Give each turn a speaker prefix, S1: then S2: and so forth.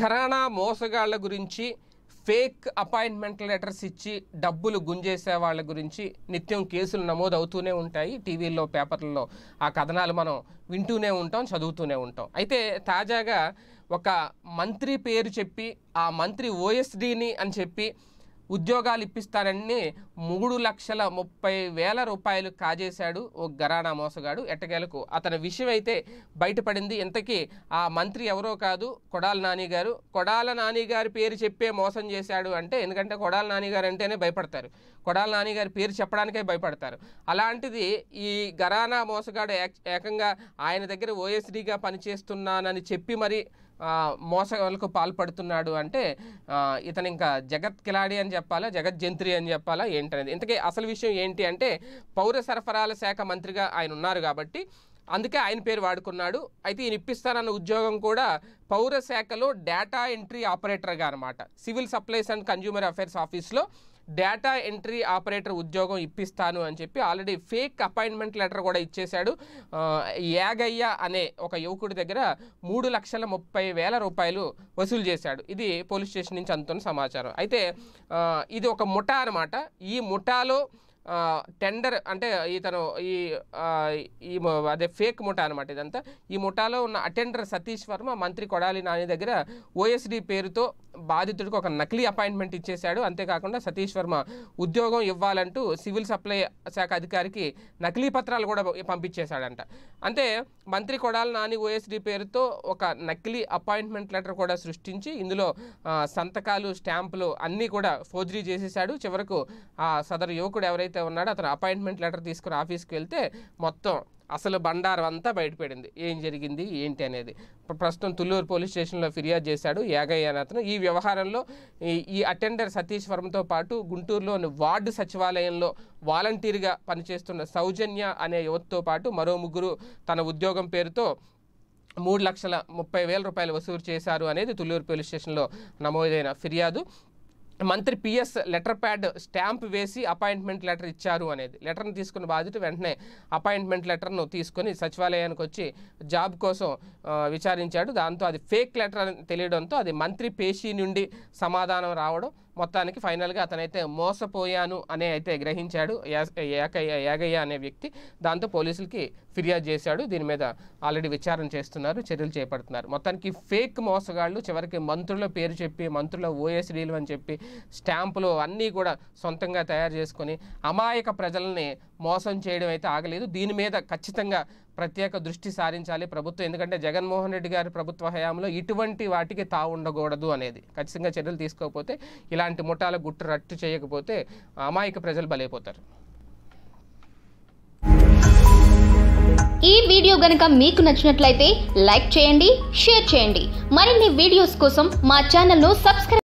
S1: ఘరానా మోసగాళ్ల గురించి fake appointment letters ఇచ్చి డబ్బులు గుంజేసే వాళ్ళ గురించి నిత్యం కేసులు నమోదు అవుతూనే ఉంటాయి టీవీల్లో పేపర్లలో ఆ కథనాలు మనం వింటూనే ఉంటాం చదువుతూనే ఉంటాం అయితే తాజాగా ఒక మంత్రి పేరు చెప్పి ఆ మంత్రి ఓఎస్డీని అని చెప్పి ఉద్యోగాలు ఇప్పిస్తానని మూడు లక్షల ముప్పై వేల రూపాయలు కాజేశాడు ఓ గరాణా మోసగాడు ఎట్టకేలకు అతని విషయం అయితే బయటపడింది ఇంతకీ ఆ మంత్రి ఎవరో కాదు కొడాల నాని గారు కొడాల నాని గారి పేరు చెప్పే మోసం చేశాడు అంటే ఎందుకంటే కొడాల నాని గారు అంటేనే భయపడతారు కొడాల నాని గారి పేరు చెప్పడానికే భయపడతారు అలాంటిది ఈ గరాణా మోసగాడు ఏకంగా ఆయన దగ్గర ఓఎస్డీగా పనిచేస్తున్నానని చెప్పి మరి మోసాలకు పాల్పడుతున్నాడు అంటే ఇతను ఇంకా జగత్ కిలాడి అని చెప్పాలా జగత్ జంత్రి అని చెప్పాలా ఏంటనేది ఇంతకీ అసలు విషయం ఏంటి అంటే పౌర సరఫరాల శాఖ మంత్రిగా ఆయన ఉన్నారు కాబట్టి అందుకే ఆయన పేరు వాడుకున్నాడు అయితే ఈయన ఇప్పిస్తానన్న ఉద్యోగం కూడా పౌర శాఖలో డేటా ఎంట్రీ ఆపరేటర్గా అనమాట civil supplies and consumer affairs ఆఫీస్లో డేటా ఎంట్రీ ఆపరేటర్ ఉద్యోగం ఇప్పిస్తాను అని చెప్పి ఆల్రెడీ ఫేక్ అపాయింట్మెంట్ లెటర్ కూడా ఇచ్చేశాడు యాగయ్య అనే ఒక యువకుడి దగ్గర మూడు లక్షల ముప్పై వేల రూపాయలు వసూలు చేశాడు ఇది పోలీస్ స్టేషన్ నుంచి అందుతున్న సమాచారం అయితే ఇది ఒక ముఠా అనమాట ఈ ముఠాలో టెండర్ అంటే ఇతను ఈ ఈ అదే ఫేక్ ముఠా అనమాట ఇదంతా ఈ ముఠాలో ఉన్న అటెండర్ సతీష్ వర్మ మంత్రి కొడాలి నాని దగ్గర ఓఎస్డి పేరుతో బాధితుడికి ఒక నకిలీ అపాయింట్మెంట్ ఇచ్చేశాడు అంతేకాకుండా సతీష్ వర్మ ఉద్యోగం ఇవ్వాలంటూ సివిల్ సప్లై శాఖ అధికారికి నకిలీ పత్రాలు కూడా పంపించేశాడంట అంటే మంత్రి కొడాలి నాని ఓఎస్డి పేరుతో ఒక నకిలీ అపాయింట్మెంట్ లెటర్ కూడా సృష్టించి ఇందులో సంతకాలు స్టాంపులు అన్నీ కూడా ఫోర్జరీ చేసేశాడు చివరకు ఆ సదరు యువకుడు ఎవరైతే ఎవరైతే ఉన్నాడో అతను అపాయింట్మెంట్ లెటర్ తీసుకుని ఆఫీస్కి వెళ్తే మొత్తం అసలు బండారం అంతా బయటపడింది ఏం జరిగింది ఏంటి అనేది ప్రస్తుతం తుల్లూరు పోలీస్ స్టేషన్లో ఫిర్యాదు చేశాడు యాగయ్య అని అతను ఈ వ్యవహారంలో ఈ అటెండర్ సతీష్ వర్మతో పాటు గుంటూరులోని వార్డు సచివాలయంలో వాలంటీర్గా పనిచేస్తున్న సౌజన్య అనే యువతతో పాటు మరో ముగ్గురు తన ఉద్యోగం పేరుతో మూడు లక్షల ముప్పై వేల రూపాయలు వసూలు చేశారు అనేది తుల్లూరు పోలీస్ స్టేషన్లో నమోదైన ఫిర్యాదు మంత్రి పిఎస్ లెటర్ ప్యాడ్ స్టాంప్ వేసి అపాయింట్మెంట్ లెటర్ ఇచ్చారు అనేది లెటర్ని తీసుకున్న బాధ్యత వెంటనే అపాయింట్మెంట్ లెటర్ను తీసుకొని సచివాలయానికి వచ్చి జాబ్ కోసం విచారించాడు దాంతో అది ఫేక్ లెటర్ అని తెలియడంతో అది మంత్రి పేషీ నుండి సమాధానం రావడం మొత్తానికి ఫైనల్గా అతనైతే మోసపోయాను అనే అయితే గ్రహించాడు ఏకయ్య యాగయ్య అనే వ్యక్తి దాంతో పోలీసులకి ఫిర్యాదు చేశాడు దీని మీద ఆల్రెడీ విచారణ చేస్తున్నారు చర్యలు చేపడుతున్నారు మొత్తానికి ఫేక్ మోసగాళ్ళు చివరికి మంత్రుల పేరు చెప్పి మంత్రుల ఓఎస్ డీలు అని చెప్పి స్టాంపులు అన్నీ కూడా సొంతంగా తయారు చేసుకొని అమాయక ప్రజల్ని మోసం చేయడం అయితే ఆగలేదు దీని మీద ఖచ్చితంగా ప్రత్యేక దృష్టి సారించాలి ప్రభుత్వం ఎందుకంటే జగన్మోహన్ రెడ్డి గారి ప్రభుత్వ హయాంలో ఇటువంటి వాటికి తా ఉండకూడదు అనేది ఖచ్చితంగా చర్యలు తీసుకోకపోతే ఇలాంటి ముఠాల గుట్టు రట్టు చేయకపోతే అమాయక ప్రజలు బలైపోతారు ఈ వీడియో గనక మీకు నచ్చినట్లయితే లైక్ చేయండి షేర్ చేయండి మరిన్ని వీడియోస్ కోసం మా ఛానల్ను సబ్స్క్రైబ్